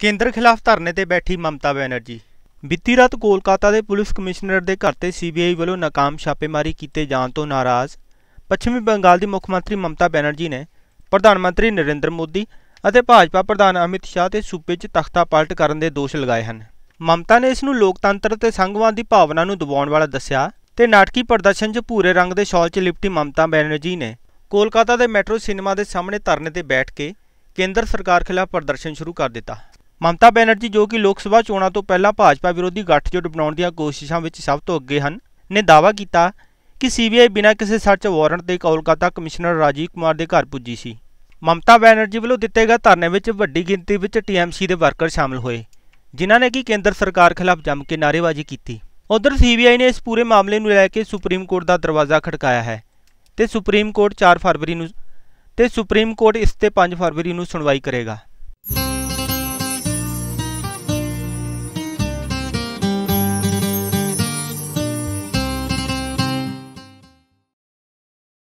ਕੇਂਦਰ ਖਿਲਾਫ ਧਰਨੇ ਤੇ ਬੈਠੀ ਮਮਤਾ ਬੈਨਰਜੀ ਬੀਤੀ ਰਾਤ ਕੋਲਕਾਤਾ ਦੇ ਪੁਲਿਸ ਕਮਿਸ਼ਨਰ ਦੇ ਘਰ ਤੇ ਸੀਬੀਆਈ ਵੱਲੋਂ ਨਾਕਾਮ ਛਾਪੇਮਾਰੀ ਕੀਤੇ ਜਾਣ ਤੋਂ ਨਾਰਾਜ਼ ਪੱਛਮੀ ਬੰਗਾਲ ਦੀ ਮੁੱਖ ਮੰਤਰੀ ਮਮਤਾ ਬੈਨਰਜੀ ਨੇ ਪ੍ਰਧਾਨ ਮੰਤਰੀ ਨਰਿੰਦਰ ਮੋਦੀ ਅਤੇ ਭਾਜਪਾ ਪ੍ਰਧਾਨ ਅਮਿਤ ਸ਼ਾਹ ਤੇ ਸੂਬੇ 'ਚ ਤਖਤਾ ਪਲਟ ਕਰਨ ਦੇ ਦੋਸ਼ ਲਗਾਏ ਹਨ ਮਮਤਾ ਨੇ ਇਸ ਨੂੰ ਲੋਕਤੰਤਰ ਤੇ ਸੰਘਵਾਦ ਦੀ ਭਾਵਨਾ ਨੂੰ ਦਬਾਉਣ ਵਾਲਾ ਦੱਸਿਆ ਤੇ ਨਾਟਕੀ ਪ੍ਰਦਰਸ਼ਨ 'ਚ ਪੂਰੇ ਰੰਗ ਦੇ ਸ਼ਾਲ 'ਚ ਲਿਪਟੀ ਮਮਤਾ ਬੈਨਰਜੀ ਨੇ ਕੋਲਕਾਤਾ ਦੇ ਮੈਟਰੋ ਸਿਨੇਮਾ ਦੇ ਸਾਹਮਣੇ ਧਰਨੇ ਤੇ ਬੈਠ ਕੇ ਕੇਂਦਰ ਸਰਕਾਰ ਖਿਲਾਫ ਪ੍ਰਦਰਸ਼ਨ ਸ਼ੁਰੂ ਕਰ ਦਿੱਤਾ ਮਮਤਾ ਬੈਨਰਜੀ ਜੋ ਕਿ ਲੋਕ ਸਭਾ ਚੋਣਾਂ ਤੋਂ ਪਹਿਲਾਂ ਭਾਜਪਾ ਵਿਰੋਧੀ ਗੱਠਜੋੜ ਬਣਾਉਣ ਦੀਆਂ ਕੋਸ਼ਿਸ਼ਾਂ ਵਿੱਚ ਸਭ ਤੋਂ ਅੱਗੇ ਹਨ ਨੇ ਦਾਅਵਾ ਕੀਤਾ ਕਿ ਸੀਬੀਆਈ ਬਿਨਾਂ ਕਿਸੇ ਸਰਚ ਵਾਰੰਟ ਦੇ ਕੋਲਕਾਤਾ ਕਮਿਸ਼ਨਰ ਰਾਜੀਵ ਕੁਮਾਰ ਦੇ ਘਰ ਪੁੱਜੀ ਸੀ ਮਮਤਾ ਬੈਨਰਜੀ ਵੱਲੋਂ ਦਿੱਤੇ ਗਏ ਧਰਨੇ ਵਿੱਚ ਵੱਡੀ ਗਿਣਤੀ ਵਿੱਚ ਟੀਐਮਸੀ ਦੇ ਵਰਕਰ ਸ਼ਾਮਲ ਹੋਏ ਜਿਨ੍ਹਾਂ ਨੇ ਕਿ ਕੇਂਦਰ ਸਰਕਾਰ ਖਿਲਾਫ ਜੰਮ ਕੇ ਨਾਰੇਬਾਜ਼ੀ ਕੀਤੀ ਉਧਰ ਸੀਬੀਆਈ ਨੇ ਇਸ ਪੂਰੇ ਮਾਮਲੇ ਨੂੰ ਲੈ ਕੇ ਸੁਪਰੀਮ ਕੋਰਟ ਦਾ ਦਰਵਾਜ਼ਾ ਖੜਕਾਇਆ ਹੈ ਤੇ ਸੁਪਰੀਮ ਕੋਰਟ 4 ਫਰਵਰੀ ਨੂੰ ਤੇ ਸੁਪਰੀਮ ਕੋਰਟ ਇਸ ਤੇ 5 ਫਰਵਰੀ ਨੂੰ ਸੁਣਵਾਈ ਕਰੇਗਾ